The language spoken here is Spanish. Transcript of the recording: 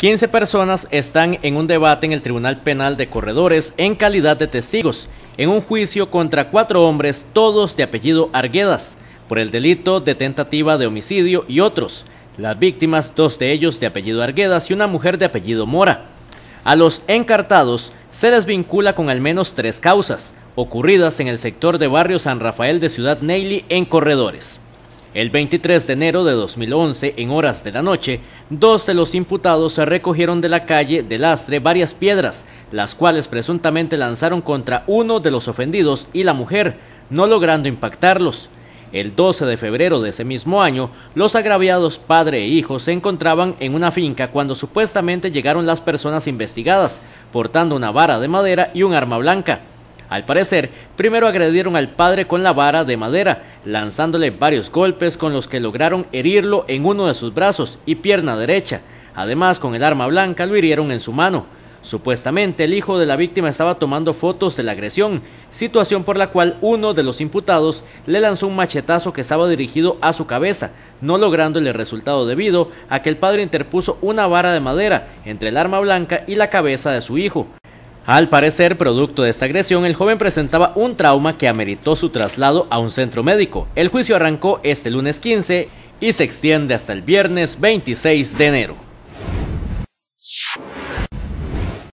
15 personas están en un debate en el Tribunal Penal de Corredores en calidad de testigos, en un juicio contra cuatro hombres, todos de apellido Arguedas, por el delito de tentativa de homicidio y otros. Las víctimas, dos de ellos de apellido Arguedas y una mujer de apellido Mora. A los encartados se les vincula con al menos tres causas, ocurridas en el sector de barrio San Rafael de Ciudad Neily en Corredores. El 23 de enero de 2011, en horas de la noche, dos de los imputados se recogieron de la calle de Lastre varias piedras, las cuales presuntamente lanzaron contra uno de los ofendidos y la mujer, no logrando impactarlos. El 12 de febrero de ese mismo año, los agraviados padre e hijo se encontraban en una finca cuando supuestamente llegaron las personas investigadas, portando una vara de madera y un arma blanca. Al parecer, primero agredieron al padre con la vara de madera, lanzándole varios golpes con los que lograron herirlo en uno de sus brazos y pierna derecha. Además, con el arma blanca lo hirieron en su mano. Supuestamente el hijo de la víctima estaba tomando fotos de la agresión, situación por la cual uno de los imputados le lanzó un machetazo que estaba dirigido a su cabeza, no lográndole el resultado debido a que el padre interpuso una vara de madera entre el arma blanca y la cabeza de su hijo. Al parecer, producto de esta agresión, el joven presentaba un trauma que ameritó su traslado a un centro médico. El juicio arrancó este lunes 15 y se extiende hasta el viernes 26 de enero.